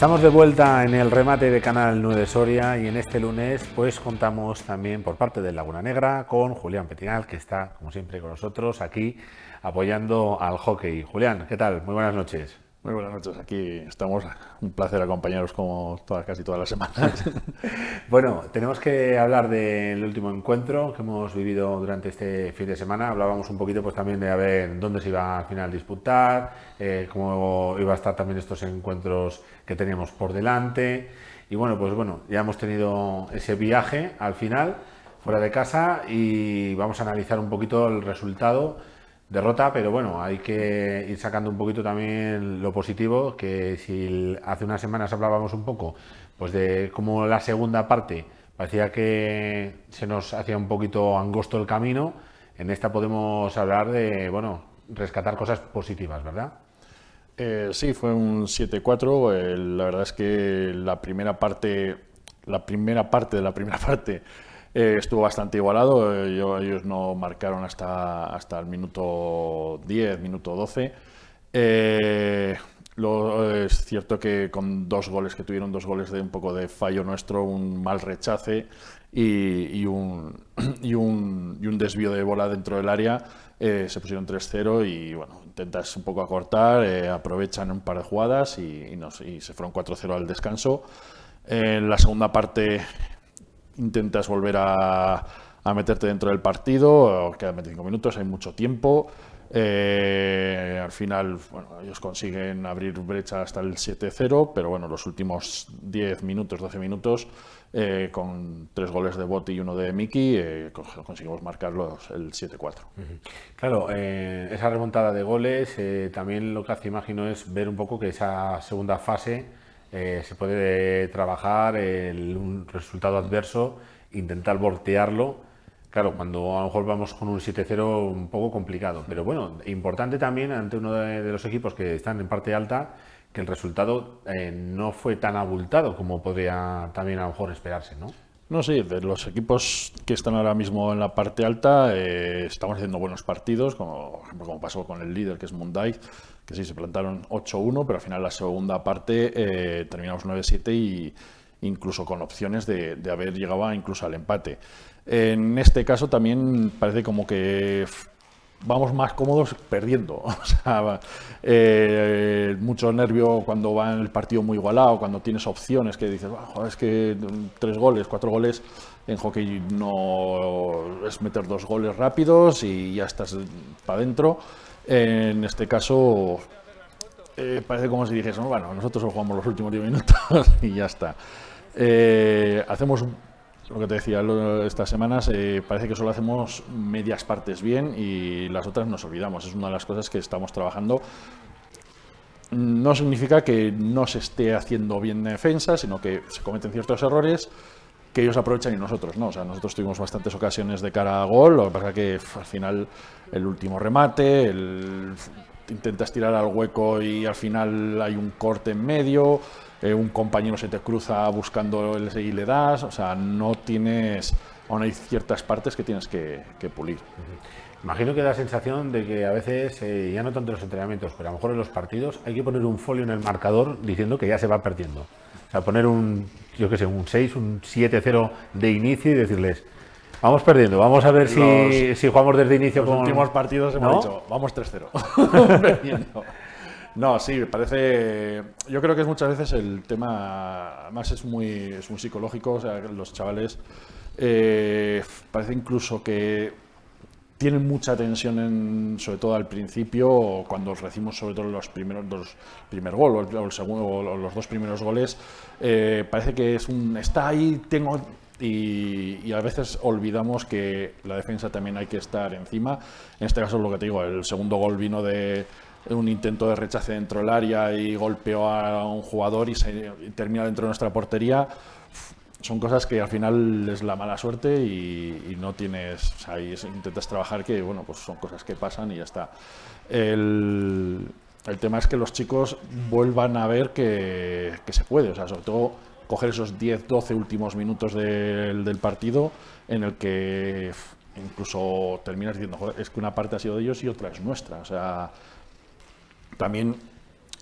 Estamos de vuelta en el remate de Canal 9 de Soria y en este lunes pues contamos también por parte de Laguna Negra con Julián Petinal que está como siempre con nosotros aquí apoyando al hockey. Julián, ¿qué tal? Muy buenas noches. Muy buenas noches, aquí estamos. Un placer acompañaros como todas, casi todas las semanas. bueno, tenemos que hablar del último encuentro que hemos vivido durante este fin de semana. Hablábamos un poquito pues también de a ver dónde se iba al final disputar, eh, cómo iba a estar también estos encuentros que teníamos por delante. Y bueno, pues bueno, ya hemos tenido ese viaje al final, fuera de casa, y vamos a analizar un poquito el resultado derrota, pero bueno, hay que ir sacando un poquito también lo positivo, que si hace unas semanas hablábamos un poco, pues de cómo la segunda parte parecía que se nos hacía un poquito angosto el camino, en esta podemos hablar de, bueno, rescatar cosas positivas, ¿verdad? Eh, sí, fue un 7-4. Eh, la verdad es que la primera parte, la primera parte de la primera parte eh, estuvo bastante igualado, eh, ellos, no marcaron hasta, hasta el minuto 10, minuto 12. Eh, es cierto que con dos goles que tuvieron, dos goles de un poco de fallo nuestro, un mal rechace y, un, desvío de bola dentro del área, se pusieron 3-0 y bueno, intentas un poco acortar, aprovechan un par de jugadas y, se fueron 4-0 al descanso. En la segunda parte intentas volver a, meterte dentro del partido, quedan 25 minutos, hay mucho tiempo. Eh, al final, bueno, ellos consiguen abrir brecha hasta el 7-0, pero bueno, los últimos 10 minutos, 12 minutos, eh, con tres goles de Botti y uno de Miki, eh, conseguimos marcar el 7-4. Claro, esa remontada de goles, también lo que hace, imagino, es ver un poco que esa segunda fase eh, se puede trabajar el, un resultado adverso, intentar voltearlo. Claro, cuando a lo mejor vamos con un 7-0 un poco complicado, pero bueno, importante también ante uno de, los equipos que están en parte alta que el resultado eh, no fue tan abultado como podría también a lo mejor esperarse, ¿no? No, sí, de los equipos que están ahora mismo en la parte alta, eh, estamos haciendo buenos partidos, como, como pasó con el líder que es Mundai que sí, se plantaron 8-1, pero al final la segunda parte eh, terminamos 9-7 y incluso con opciones de, haber llegado incluso al empate. En este caso también parece como que vamos más cómodos perdiendo. O sea, eh, mucho nervio cuando va el partido muy igualado, cuando tienes opciones que dices, es que tres goles, cuatro goles en hockey no es meter dos goles rápidos y ya estás para adentro. En este caso, eh, parece como si no bueno, nosotros jugamos los últimos 10 minutos y ya está. Eh, hacemos lo que te decía estas semanas, eh, parece que solo hacemos medias partes bien y las otras nos olvidamos. Es una de las cosas que estamos trabajando. No significa que no se esté haciendo bien defensa, sino que se cometen ciertos errores que ellos aprovechan y nosotros no. O sea, nosotros tuvimos bastantes ocasiones de cara a gol, lo que pasa que al final el último remate, el, intentas tirar al hueco y al final hay un corte en medio, eh, un compañero se te cruza buscando el y le das, o sea, no tienes, aún hay ciertas partes que tienes que, pulir. Imagino que da la sensación de que a veces, eh, ya no tanto en los entrenamientos, pero a lo mejor en los partidos, hay que poner un folio en el marcador diciendo que ya se va perdiendo. O sea, poner un yo qué sé, un 6, un 7-0 de inicio y decirles, Vamos perdiendo, vamos a ver si, jugamos desde inicio los con... Los últimos partidos hemos dicho, vamos 3-0. no, sí, me parece... Yo creo que es muchas veces el tema... Además es muy, psicológico, o sea, los chavales... Eh, parece incluso que tienen mucha tensión, en, sobre todo al principio, cuando recibimos sobre todo los primeros dos primer gol o, el, segundo, los dos primeros goles, eh, parece que es un está ahí, tengo y, a veces olvidamos que la defensa también hay que estar encima. En este caso, es lo que te digo, el segundo gol vino de un intento de rechace dentro del área y golpeó a un jugador y, se, termina dentro de nuestra portería son cosas que al final es la mala suerte y, no tienes, o sea, intentas trabajar que, bueno, pues son cosas que pasan y ya está. El, el tema es que los chicos vuelvan a ver que, se puede, o sea, sobre todo coger esos 10, 12 últimos minutos del, partido en el que incluso terminas diciendo, es que una parte ha sido de ellos y otra es nuestra, o sea, también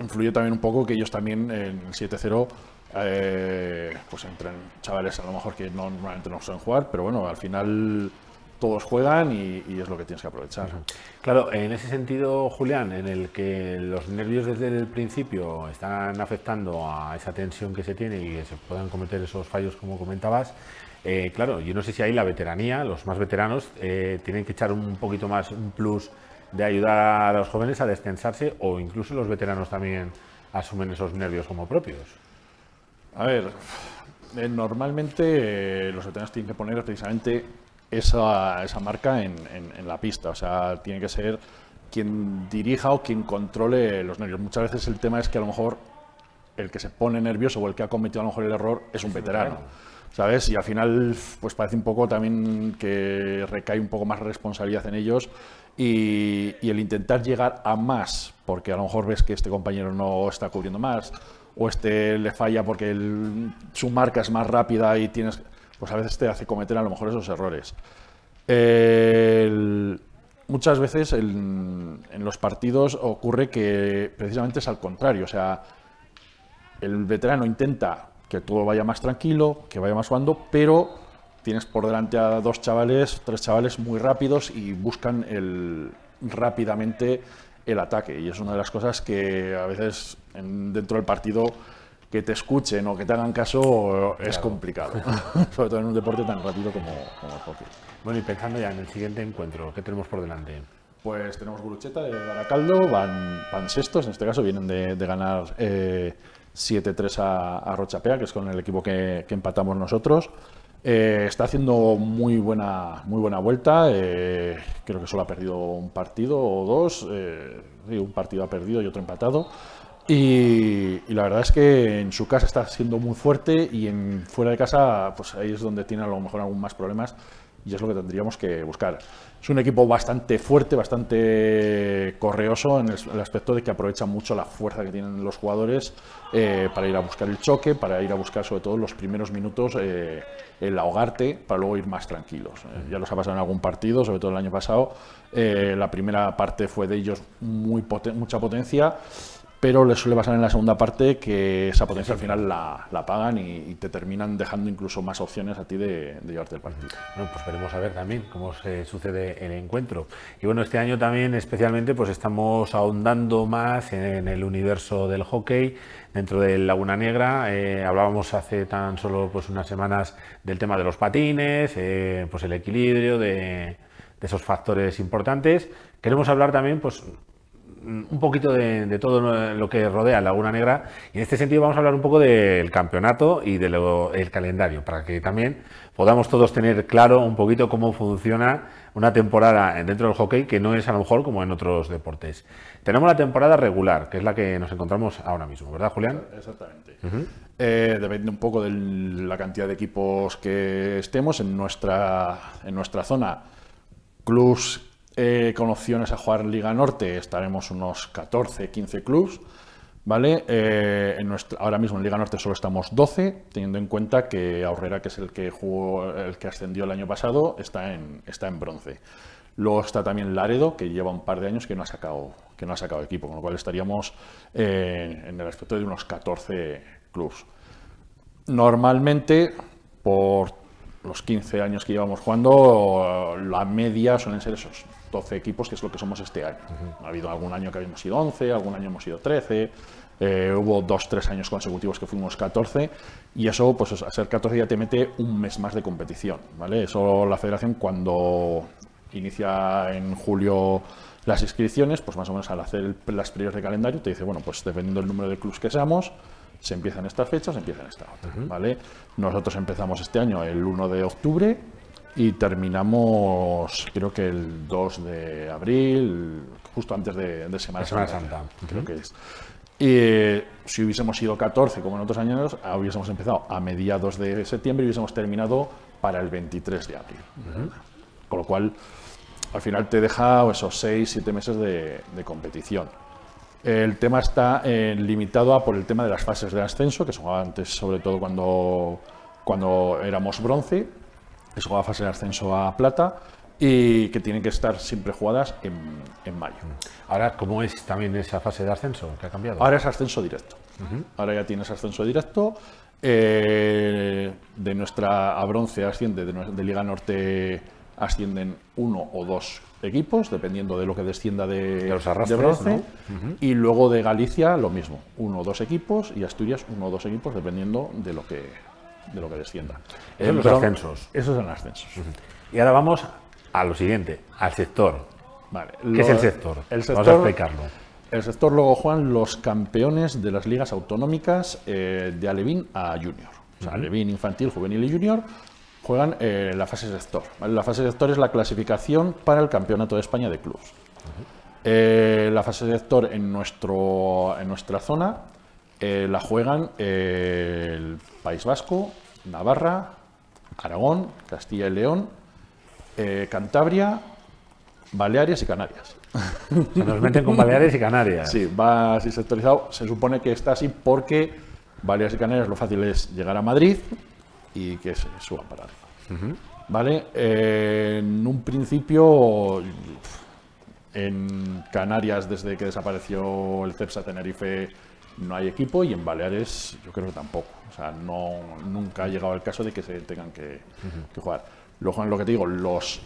influye también un poco que ellos también en el 7-0 eh, pues entran chavales a lo mejor que normalmente no suelen jugar, pero bueno, al final todos juegan y, es lo que tienes que aprovechar. Claro, en ese sentido, Julián, en el que los nervios desde el principio están afectando a esa tensión que se tiene y que se puedan cometer esos fallos como comentabas, eh, claro, yo no sé si ahí la veteranía, los más veteranos, eh, tienen que echar un poquito más, un plus de ayudar a los jóvenes a descensarse o incluso los veteranos también asumen esos nervios como propios. A ver, eh, normalmente eh, los veteranos tienen que poner precisamente esa, marca en, la pista. O sea, tiene que ser quien dirija o quien controle los nervios. Muchas veces el tema es que a lo mejor el que se pone nervioso o el que ha cometido a lo mejor el error es un veterano. ¿Sabes? Y al final, pues parece un poco también que recae un poco más responsabilidad en ellos y, y el intentar llegar a más, porque a lo mejor ves que este compañero no está cubriendo más, o este le falla porque su marca es más rápida y tienes... Pues a veces te hace cometer a lo mejor esos errores. muchas veces en los partidos ocurre que precisamente es al contrario. O sea, el veterano intenta que todo vaya más tranquilo, que vaya más jugando, pero tienes por delante a dos chavales, tres chavales muy rápidos y buscan el, rápidamente el ataque. Y es una de las cosas que a veces dentro del partido que te escuchen o que te hagan caso eh, es complicado, sobre todo en un deporte tan rápido como, el hockey. Bueno, y pensando ya en el siguiente encuentro, ¿qué tenemos por delante? Pues tenemos Gurucheta de Baracaldo, van, van sextos, en este caso vienen de, ganar eh, 7-3 a, a, Rochapea, que es con el equipo que, que empatamos nosotros. Eh, está haciendo muy buena, muy buena vuelta. Eh, creo que solo ha perdido un partido o dos. Eh, un partido ha perdido y otro empatado. Y, la verdad es que en su casa está siendo muy fuerte y en fuera de casa, pues ahí es donde tiene a lo mejor aún más problemas y es lo que tendríamos que buscar es un equipo bastante fuerte, bastante correoso en el, aspecto de que aprovecha mucho la fuerza que tienen los jugadores eh, para ir a buscar el choque, para ir a buscar sobre todo los primeros minutos eh, el ahogarte, para luego ir más tranquilos. Eh, ya los ha pasado en algún partido, sobre todo el año pasado. la primera parte fue de ellos muy mucha potencia pero les suele pasar en la segunda parte que esa potencia al final la, pagan y, te terminan dejando incluso más opciones a ti de, de, llevarte el partido. Bueno, pues veremos a ver también cómo se sucede el encuentro. Y bueno, este año también especialmente pues estamos ahondando más en, el universo del hockey dentro del Laguna Negra. Eh, hablábamos hace tan solo pues unas semanas del tema de los patines, eh, pues el equilibrio de, de esos factores importantes. Queremos hablar también pues un poquito de, todo lo que rodea Laguna Negra. Y en este sentido vamos a hablar un poco del campeonato y del calendario, para que también podamos todos tener claro un poquito cómo funciona una temporada dentro del hockey, que no es a lo mejor como en otros deportes. Tenemos la temporada regular, que es la que nos encontramos ahora mismo, ¿verdad, Julián? Exactamente. Eh, depende un poco de la cantidad de equipos que estemos en nuestra, en nuestra zona. Clubs eh, con opciones a jugar Liga Norte estaremos unos 14, 15 clubes. ¿Vale? Eh, en ahora mismo en Liga Norte solo estamos 12, teniendo en cuenta que Aurrera, que es el que jugó, el que ascendió el año pasado, está en, está en bronce. Luego está también Laredo, que lleva un par de años que no ha sacado, que no ha sacado equipo, con lo cual estaríamos eh, en el aspecto de unos 14 clubes. Normalmente, por los 15 años que llevamos jugando, la media suelen ser esos 12 equipos, que es lo que somos este año. Ha habido algún año que habíamos sido 11, algún año hemos sido 13, eh, hubo 2, 3 años consecutivos que fuimos 14, y eso, pues a ser 14 ya te mete un mes más de competición, ¿vale? Eso la federación cuando inicia en julio las inscripciones, pues más o menos al hacer las prioridades de calendario, te dice, bueno, pues dependiendo del número de clubs que seamos, se empiezan estas fechas, se empiezan esta otra, ¿vale? Nosotros empezamos este año el 1 de octubre, y terminamos creo que el 2 de abril, justo antes de, Semana, Santa, creo que es. Y eh, si hubiésemos ido 14 como en otros años, ah, hubiésemos empezado a mediados de septiembre y hubiésemos terminado para el 23 de abril. Con lo cual, al final te deja esos 6, 7 meses de, competición. El tema está eh, limitado a por el tema de las fases de ascenso, que son antes sobre todo cuando, cuando éramos bronce, es una fase de ascenso a plata y que tienen que estar siempre jugadas en, mayo. Ahora, ¿cómo es también esa fase de ascenso que ha cambiado? Ahora es ascenso directo. Ahora ya tienes ascenso directo. Eh, de nuestra a bronce asciende, de, Liga Norte ascienden uno o dos equipos, dependiendo de lo que descienda de, bronce. Y luego de Galicia lo mismo, uno o dos equipos y Asturias uno o dos equipos, dependiendo de lo que de lo que descienda. Esos los ascensos. Esos son ascensos. Y ahora vamos a lo siguiente, al sector. ¿Qué es el sector? El sector vamos a explicarlo. El sector luego juegan los campeones de las ligas autonómicas eh, de Alevín a Junior. O sea, Alevín infantil, juvenil y junior juegan eh, la fase sector. La fase sector es la clasificación para el Campeonato de España de Clubs. Eh, la fase sector en, nuestro, en nuestra zona eh, la juegan eh, el País Vasco, Navarra, Aragón, Castilla y León, eh, Cantabria, Baleares y Canarias. Se nos meten con Baleares y Canarias. Sí, va así sectorizado. Se supone que está así porque Baleares y Canarias lo fácil es llegar a Madrid y que se suban para arriba. ¿Vale? en un principio, en Canarias, desde que desapareció el CEPSA Tenerife, no hay equipo y en Baleares yo creo que tampoco. O sea, no, nunca ha llegado el caso de que se tengan que, jugar. Luego, lo que te digo, los,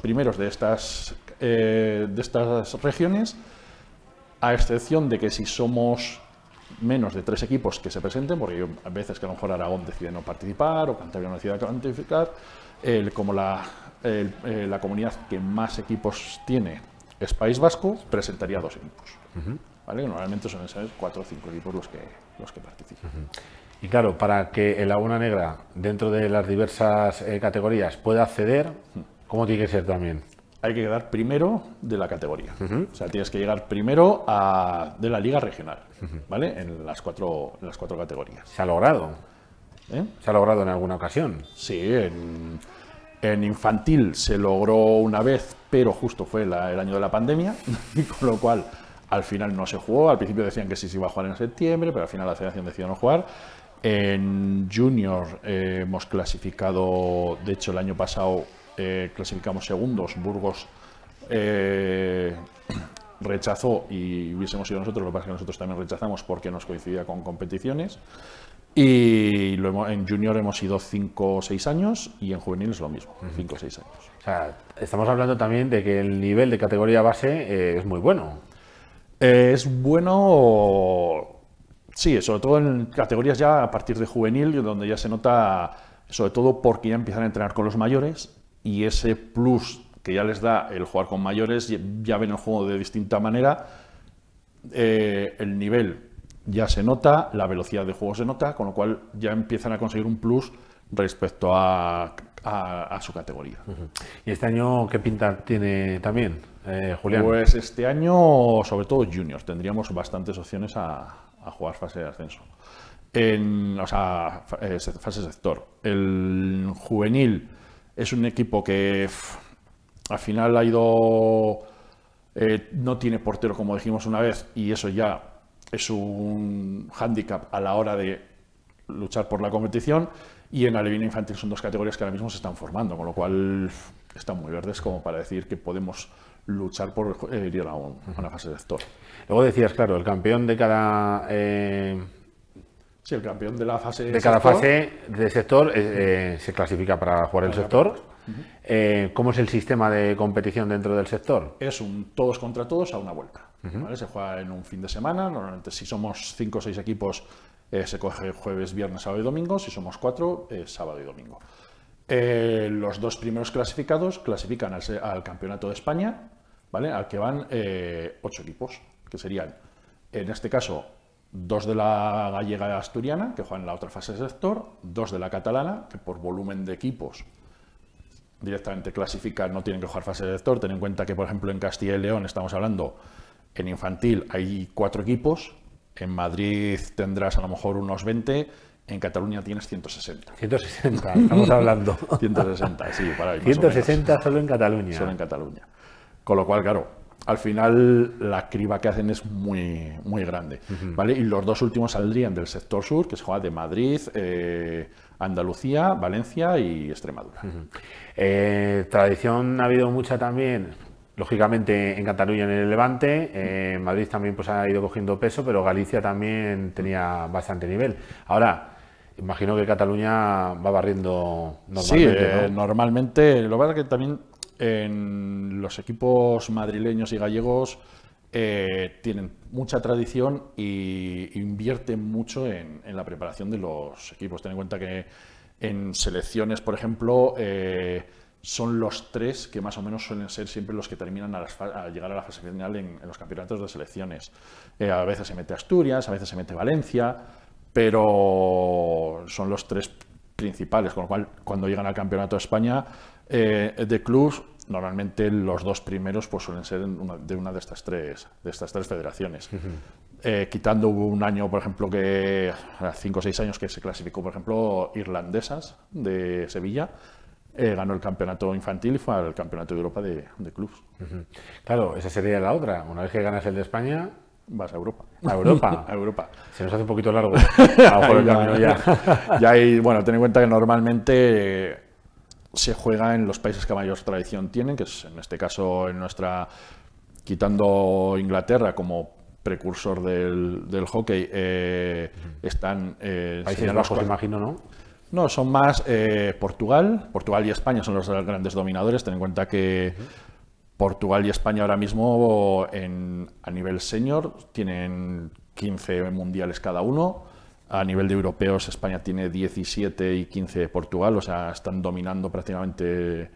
primeros eh, de estas, regiones, a excepción de que si somos menos de tres equipos que se presenten, porque a veces que a lo mejor Aragón decide no participar o Cantabria no decide cantificar, el como eh, la, comunidad que más equipos tiene es País Vasco, presentaría dos equipos. Normalmente suelen ser cuatro o cinco equipos los que, los que participan. Y claro, para que el Laguna Negra, dentro de las diversas eh, categorías, pueda acceder, ¿cómo tiene que ser también? Hay que quedar primero de la categoría. O sea, tienes que llegar primero a, de la liga regional, ¿vale? En las, cuatro, las cuatro categorías. ¿Se ha logrado? ¿Eh? ¿Se ha logrado en alguna ocasión? Sí, en, infantil se logró una vez, pero justo fue el año de la pandemia, con lo cual al final no se jugó, al principio decían que sí se iba a jugar en septiembre, pero al final la federación decidió no jugar. En junior eh, hemos clasificado, de hecho el año pasado eh, clasificamos segundos, Burgos eh, rechazó y hubiésemos sido nosotros, lo que pasa es que nosotros también rechazamos porque nos coincidía con competiciones. Y en junior hemos ido 5 o 6 años y en juvenil es lo mismo, 5 o 6 años. O sea, estamos hablando también de que el nivel de categoría base es muy bueno es bueno, sí, sobre todo en categorías ya a partir de juvenil, donde ya se nota, sobre todo porque ya empiezan a entrenar con los mayores y ese plus que ya les da el jugar con mayores, ya ven el juego de distinta manera, eh, el nivel ya se nota, la velocidad de juego se nota, con lo cual ya empiezan a conseguir un plus respecto a a, su categoría. ¿Y este año qué pinta tiene también, eh, Julián? Pues este año, sobre todo juniors, tendríamos bastantes opciones a, jugar fase de ascenso. En, o sea, eh, fase sector. El juvenil es un equipo que al final ha ido... Eh, no tiene portero, como dijimos una vez, y eso ya es un hándicap a la hora de luchar por la competición y en Alevina infantil son dos categorías que ahora mismo se están formando, con lo cual están muy verdes como para decir que podemos luchar por eh, ir a, una fase de sector. Luego decías, claro, el campeón de cada... Eh, sí, el campeón de la fase de cada fase de sector eh, se clasifica para jugar el sector. ¿Cómo es el sistema de competición dentro del sector? Es un todos contra todos a una vuelta. Se juega en un fin de semana. Normalmente, si somos cinco o seis equipos, eh, se coge jueves, viernes, sábado y domingo. Si somos cuatro, eh, sábado y domingo. Eh, los dos primeros clasificados clasifican al, Campeonato de España, ¿vale? Al que van ocho equipos, que serían, en este caso, dos de la gallega asturiana, que juegan la otra fase de sector, dos de la catalana, que por volumen de equipos directamente clasifican, no tienen que jugar fase de sector. Ten en cuenta que, por ejemplo, en Castilla y León estamos hablando, en infantil hay cuatro equipos, en Madrid tendrás a lo mejor unos 20, en Cataluña tienes 160. 160, estamos hablando. 160, sí, para ahí, 160 solo en Cataluña. Solo en Cataluña. Con lo cual, claro, al final la criba que hacen es muy, muy grande. ¿vale? Y los dos últimos saldrían del sector sur, que se juega de Madrid, eh, Andalucía, Valencia y Extremadura. Eh, tradición ha habido mucha también, Lógicamente en Cataluña en el Levante, eh, en Madrid también pues, ha ido cogiendo peso, pero Galicia también tenía bastante nivel. Ahora, imagino que Cataluña va barriendo normalmente. Sí, eh, normalmente. Lo que pasa es que también en los equipos madrileños y gallegos eh, tienen mucha tradición e invierten mucho en, la preparación de los equipos. Ten en cuenta que en selecciones, por ejemplo, son los tres que más o menos suelen ser siempre los que terminan a, llegar a la fase final en, los campeonatos de selecciones. Eh, a veces se mete Asturias, a veces se mete Valencia, pero son los tres principales, con lo cual cuando llegan al Campeonato de España eh, de clubs, normalmente los dos primeros pues, suelen ser de una de estas tres, de estas tres federaciones. Eh, quitando hubo un año, por ejemplo, que hace cinco o seis años que se clasificó, por ejemplo, Irlandesas de Sevilla, eh, ganó el campeonato infantil y fue al campeonato de Europa de, de clubes. Claro, esa sería la otra. Una vez que ganas el de España, vas a Europa. A Europa. a Europa. Se nos hace un poquito largo. ya. ya bueno, ten en cuenta que normalmente se juega en los países que mayor tradición tienen, que es en este caso en nuestra, quitando Inglaterra como precursor del, del hockey, eh, están... Eh, Bajos, imagino, ¿no? No, son más eh, Portugal. Portugal y España son los grandes dominadores. Ten en cuenta que Portugal y España ahora mismo a nivel senior tienen 15 mundiales cada uno. A nivel de europeos, España tiene 17 y 15 Portugal. O sea, están dominando prácticamente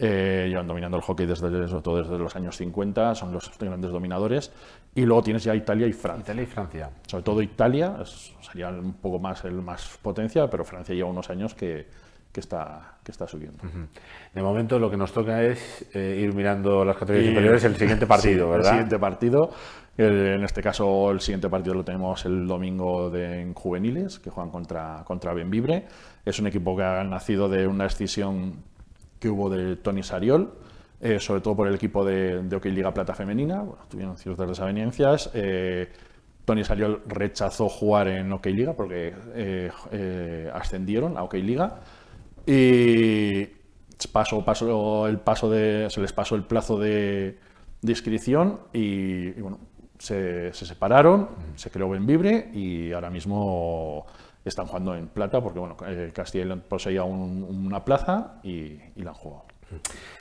eh, llevan dominando el hockey desde, todo desde los años 50, son los grandes dominadores. Y luego tienes ya Italia y Francia. Italia y Francia. Sobre todo Italia, sería un poco más el más potencia, pero Francia lleva unos años que, que está, que está subiendo. De momento lo que nos toca es eh, ir mirando las categorías y, superiores el siguiente partido, ¿verdad? El siguiente partido. en este caso, el siguiente partido lo tenemos el domingo de, en juveniles, que juegan contra, contra Benvibre. Es un equipo que ha nacido de una escisión que hubo de Tony Sariol, eh, sobre todo por el equipo de, de OK Liga Plata Femenina, tuvieron ciertas desavenencias. Eh, Tony Sariol rechazó jugar en OK Liga porque eh, eh, ascendieron a OK Liga. Y el paso de, se les pasó el plazo de, inscripción y, bueno, se, se, separaron, se creó Benvibre y ahora mismo están jugando en plata porque bueno, eh, Castilla poseía una plaza y, la han jugado.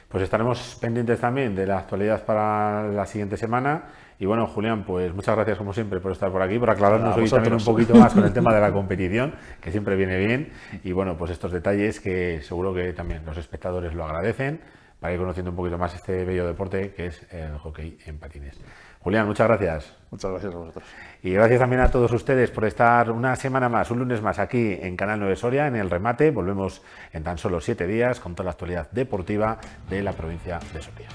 Pues estaremos pendientes también de la actualidad para la siguiente semana. Y bueno, Julián, pues muchas gracias como siempre por estar por aquí, por aclararnos hoy también un poquito más con el tema de la competición, que siempre viene bien. Y bueno, pues estos detalles que seguro que también los espectadores lo agradecen para ir conociendo un poquito más este bello deporte que es el hockey en patines. Julián, muchas gracias. Muchas gracias a vosotros. Y gracias también a todos ustedes por estar una semana más, un lunes más aquí en Canal 9 Soria, en el remate. Volvemos en tan solo siete días con toda la actualidad deportiva de la provincia de Soria.